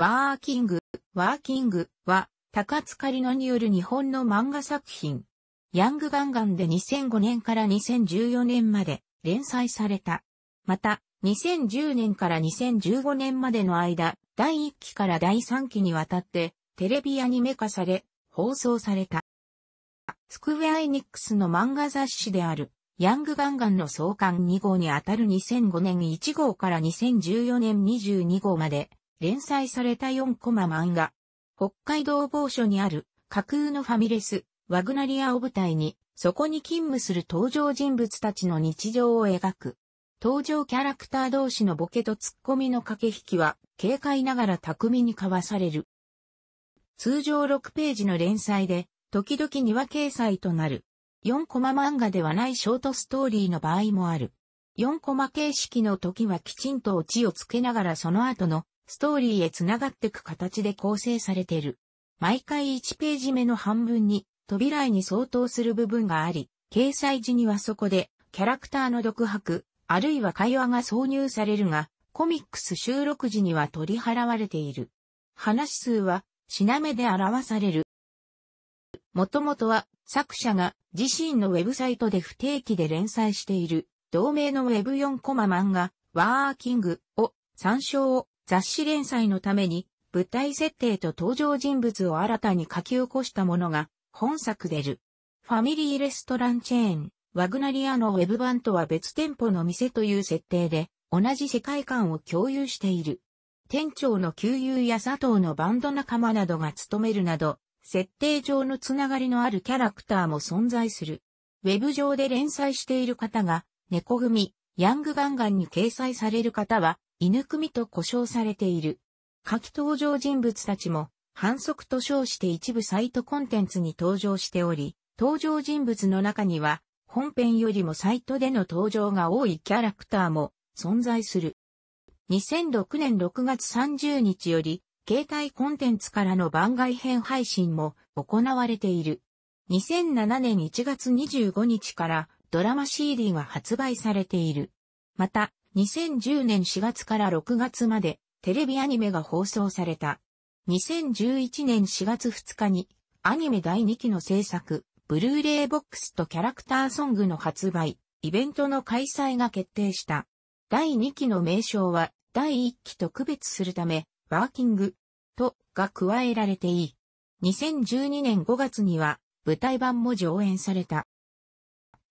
ワーキング、ワーキングは、高津狩野による日本の漫画作品。ヤングガンガンで2005年から2014年まで連載された。また、2010年から2015年までの間、第1期から第3期にわたって、テレビアニメ化され、放送された。スクウェアエニックスの漫画雑誌である、ヤングガンガンの創刊2号にあたる2005年1号から2014年22号まで、連載された4コマ漫画。北海道某所にある架空のファミレス、ワグナリアを舞台に、そこに勤務する登場人物たちの日常を描く。登場キャラクター同士のボケとツッコミの駆け引きは、軽快ながら巧みに交わされる。通常6ページの連載で、時々庭掲載となる。4コマ漫画ではないショートストーリーの場合もある。4コマ形式の時はきちんとオチをつけながらその後のストーリーへ繋がってく形で構成されている。毎回1ページ目の半分に、扉絵に相当する部分があり、掲載時にはそこで、キャラクターの独白、あるいは会話が挿入されるが、コミックス収録時には取り払われている。話数は、品目で表される。もともとは、作者が自身のウェブサイトで不定期で連載している、同名の Web4 コマ漫画、ワーキングを参照を雑誌連載のために、舞台設定と登場人物を新たに書き起こしたものが、本作出る。ファミリーレストランチェーン、ワグナリアのウェブ版とは別店舗の店という設定で、同じ世界観を共有している。店長の旧友や佐藤のバンド仲間などが務めるなど、設定上のつながりのあるキャラクターも存在する。ウェブ上で連載している方が、猫組、ヤングガンガンに掲載される方は、犬組と呼称されている。下記登場人物たちも、反則と称して一部サイトコンテンツに登場しており、登場人物の中には、本編よりもサイトでの登場が多いキャラクターも存在する。2006年6月30日より、携帯コンテンツからの番外編配信も行われている。2007年1月25日からドラマ CD が発売されている。また、2010年4月から6月までテレビアニメが放送された。2011年4月2日にアニメ第2期の制作、ブルーレイボックスとキャラクターソングの発売、イベントの開催が決定した。第2期の名称は第1期と区別するため、ワーキングとが加えられていい。2012年5月には舞台版も上演された。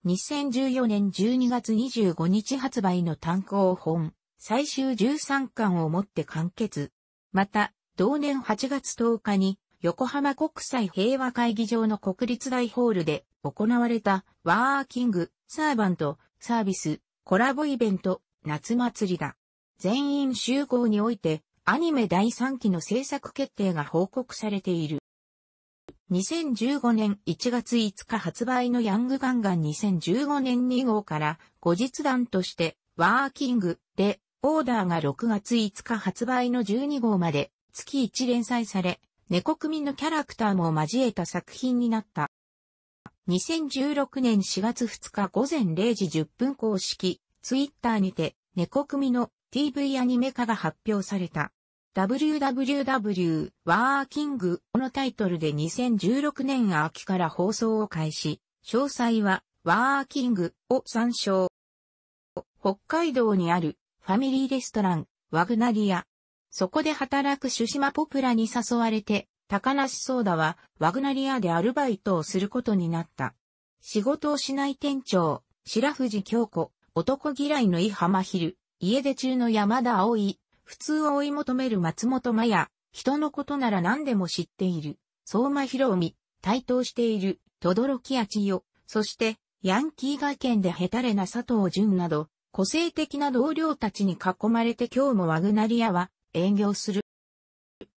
2014年12月25日発売の単行本、最終13巻をもって完結。また、同年8月10日に、横浜国際平和会議場の国立大ホールで行われた、ワーキング、サーバント、サービス、コラボイベント、夏祭りだ。全員集合において、アニメ第3期の制作決定が報告されている。2015年1月5日発売のヤングガンガン2015年2号から後日談としてワーキングでオーダーが6月5日発売の12号まで月1連載され猫組のキャラクターも交えた作品になった。2016年4月2日午前0時10分公式ツイッターにて猫組の TV アニメ化が発表された。www ワーキングのタイトルで2016年秋から放送を開始、詳細はワーキングを参照。北海道にあるファミリーレストラン、ワグナリア。そこで働くシュシマポプラに誘われて、高梨ソーダはワグナリアでアルバイトをすることになった。仕事をしない店長、白藤京子、男嫌いの井浜昼、家出中の山田葵、普通を追い求める松本麻也、人のことなら何でも知っている、相馬博美、対等している、とどろきあちよ、そして、ヤンキー外見でヘタレな佐藤淳など、個性的な同僚たちに囲まれて今日もワグナリアは営業する。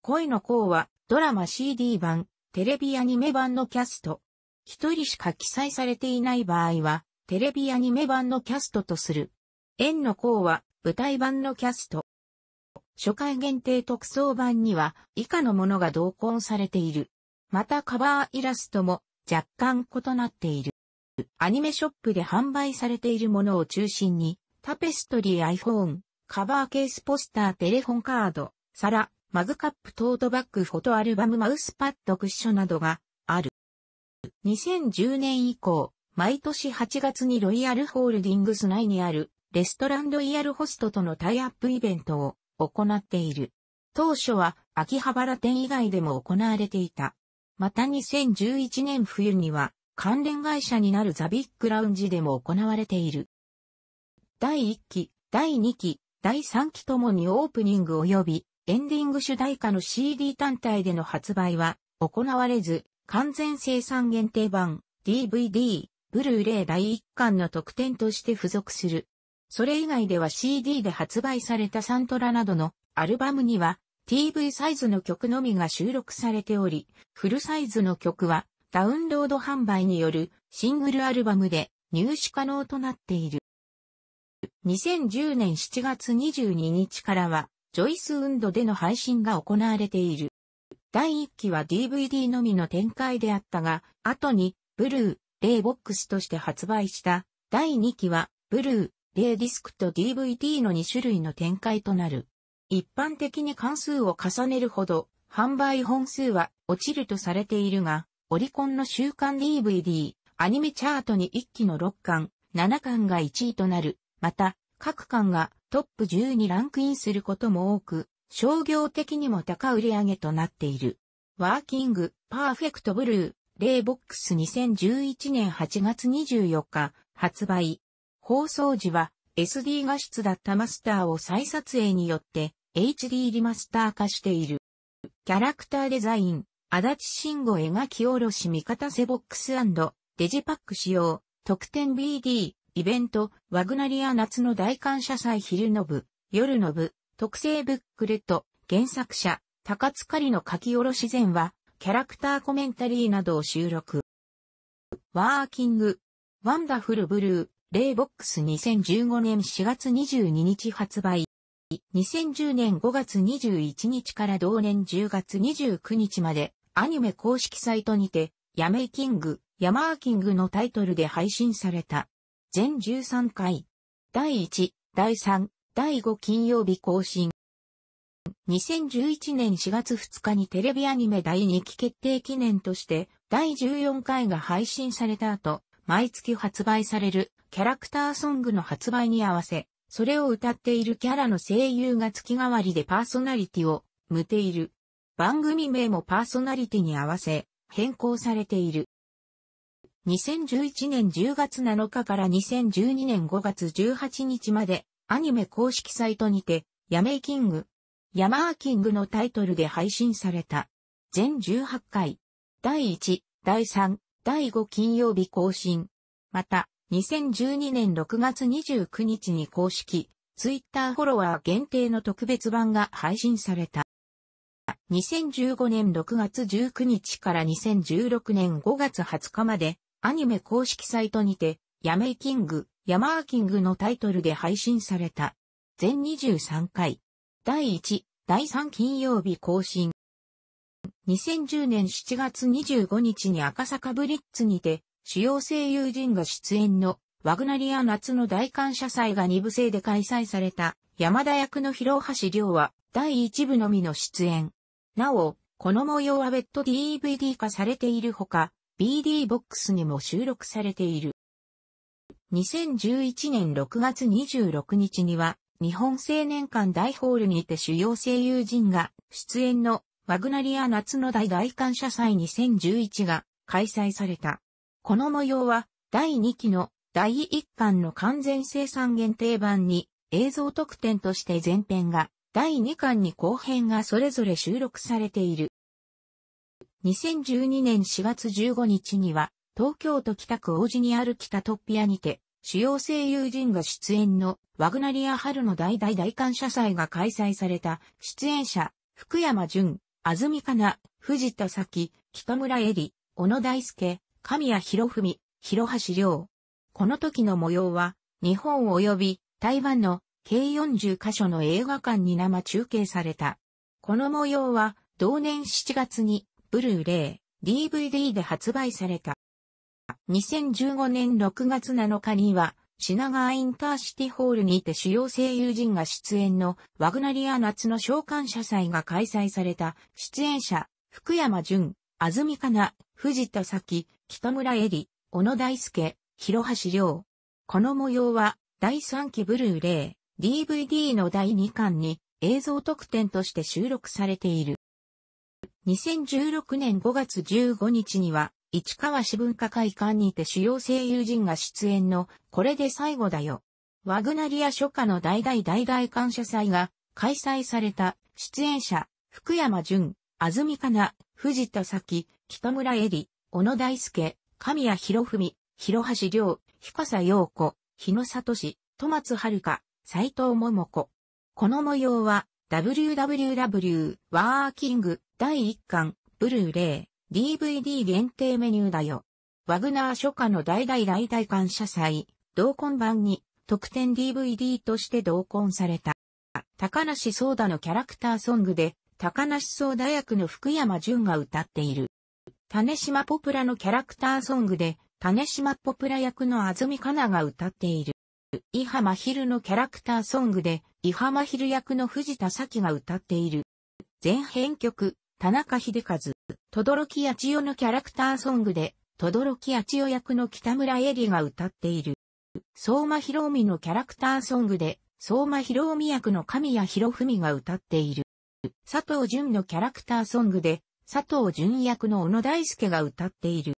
恋の項はドラマ CD 版、テレビアニメ版のキャスト。一人しか記載されていない場合は、テレビアニメ版のキャストとする。縁の項は舞台版のキャスト。初回限定特装版には以下のものが同梱されている。またカバーイラストも若干異なっている。アニメショップで販売されているものを中心に、タペストリー iPhone、カバーケースポスターテレフォンカード、皿、マグカップトートバッグフォトアルバムマウスパッドクッションなどがある。2010年以降、毎年8月にロイヤルホールディングス内にあるレストランロイヤルホストとのタイアップイベントを行っている。当初は秋葉原店以外でも行われていた。また2011年冬には関連会社になるザビックラウンジでも行われている。第1期、第2期、第3期ともにオープニング及びエンディング主題歌の CD 単体での発売は行われず、完全生産限定版、DVD、ブルーレイ第1巻の特典として付属するそれ以外では CD で発売されたサントラなどのアルバムには TV サイズの曲のみが収録されており、フルサイズの曲はダウンロード販売によるシングルアルバムで入手可能となっている。2010年7月22日からはジョイスウンドでの配信が行われている。第1期は DVD のみの展開であったが、後に、ブルー、レイボックスとして発売した。第2期は、ブルー、イディスクと DVD の2種類の展開となる。一般的に関数を重ねるほど、販売本数は落ちるとされているが、オリコンの週刊 DVD、アニメチャートに1期の6巻、7巻が1位となる。また、各巻がトップ10にランクインすることも多く、商業的にも高売上げとなっている。ワーキング、パーフェクトブルー、レイボックス2011年8月24日、発売。放送時は SD 画質だったマスターを再撮影によって HD リマスター化している。キャラクターデザイン、足立慎吾描き下ろし味方セボックスデジパック使用、特典 BD、イベント、ワグナリア夏の大感謝祭昼の部、夜の部、特製ブックレット、原作者、高塚里の書き下ろし前は、キャラクターコメンタリーなどを収録。ワーキング、ワンダフルブルー、レイボックス2015年4月22日発売。2010年5月21日から同年10月29日まで、アニメ公式サイトにて、ヤメイキング、ヤマーキングのタイトルで配信された。全13回。第1、第3、第5金曜日更新。2011年4月2日にテレビアニメ第2期決定記念として、第14回が配信された後、毎月発売されるキャラクターソングの発売に合わせ、それを歌っているキャラの声優が月替わりでパーソナリティを向ている。番組名もパーソナリティに合わせ変更されている。2011年10月7日から2012年5月18日までアニメ公式サイトにてヤメイキング、ヤマーキングのタイトルで配信された。全18回。第1、第3、第5金曜日更新。また、2012年6月29日に公式、ツイッターフォロワー限定の特別版が配信された。2015年6月19日から2016年5月20日まで、アニメ公式サイトにて、ヤメイキング、ヤマーキングのタイトルで配信された。全23回。第1、第3金曜日更新。2010年7月25日に赤坂ブリッツにて、主要声優陣が出演のワグナリア夏の大感謝祭が2部制で開催された山田役の広橋亮は第1部のみの出演。なお、この模様は別途 DVD 化されているほか、BD ボックスにも収録されている。2011年6月26日には、日本青年館大ホールにて主要声優陣が出演のワグナリア夏の大大感謝祭2011が開催された。この模様は、第2期の第1巻の完全生産限定版に映像特典として前編が、第2巻に後編がそれぞれ収録されている。2012年4月15日には、東京都北区王子にある北トッピアにて、主要声優陣が出演のワグナリア春の大大大感謝祭が開催された出演者、福山淳、安住かな、藤田咲、北村恵里、小野大輔、神谷博文、広橋亮。この時の模様は、日本及び台湾の計40カ所の映画館に生中継された。この模様は、同年7月に、ブルーレイ、DVD で発売された。2015年6月7日には、品川インターシティホールにて主要声優陣が出演のワグナリア夏の召喚者祭が開催された出演者、福山淳、安住かな、藤田咲、北村恵里、小野大輔、広橋亮。この模様は、第3期ブルーレイ、DVD の第2巻に映像特典として収録されている。2016年5月15日には、市川市文化会館にて主要声優陣が出演の、これで最後だよ。ワグナリア初夏の大大大大感謝祭が開催された出演者、福山潤、安住かな、藤田咲、北村恵里、小野大輔、神谷博文、広橋良、彦佐陽子、日野聡、戸松遥、斎藤桃子。この模様は www ワーキング第1巻ブルーレイ DVD 限定メニューだよ。ワグナー初夏の大々来大感謝祭同梱版に特典 DVD として同梱された。高梨ソ太のキャラクターソングで高梨ソ太役の福山潤が歌っている。種島ポプラのキャラクターソングで、種島ポプラ役の安住香奈が歌っている。伊浜昼のキャラクターソングで、伊浜昼役の藤田咲が歌っている。前編曲、田中秀和、轟き八千代のキャラクターソングで、轟き八千代役の北村恵里が歌っている。相馬博美のキャラクターソングで、相馬博美役の神谷博文が歌っている。佐藤淳のキャラクターソングで、佐藤淳役の小野大輔が歌っている。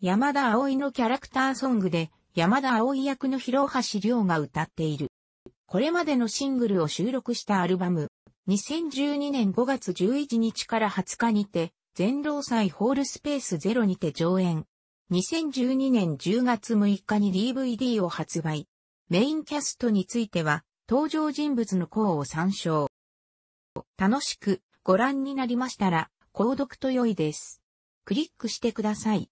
山田葵のキャラクターソングで、山田葵役の広橋亮が歌っている。これまでのシングルを収録したアルバム、2012年5月11日から20日にて、全労祭ホールスペースゼロにて上演。2012年10月6日に DVD を発売。メインキャストについては、登場人物の項を参照。楽しくご覧になりましたら、購読と良いです。クリックしてください。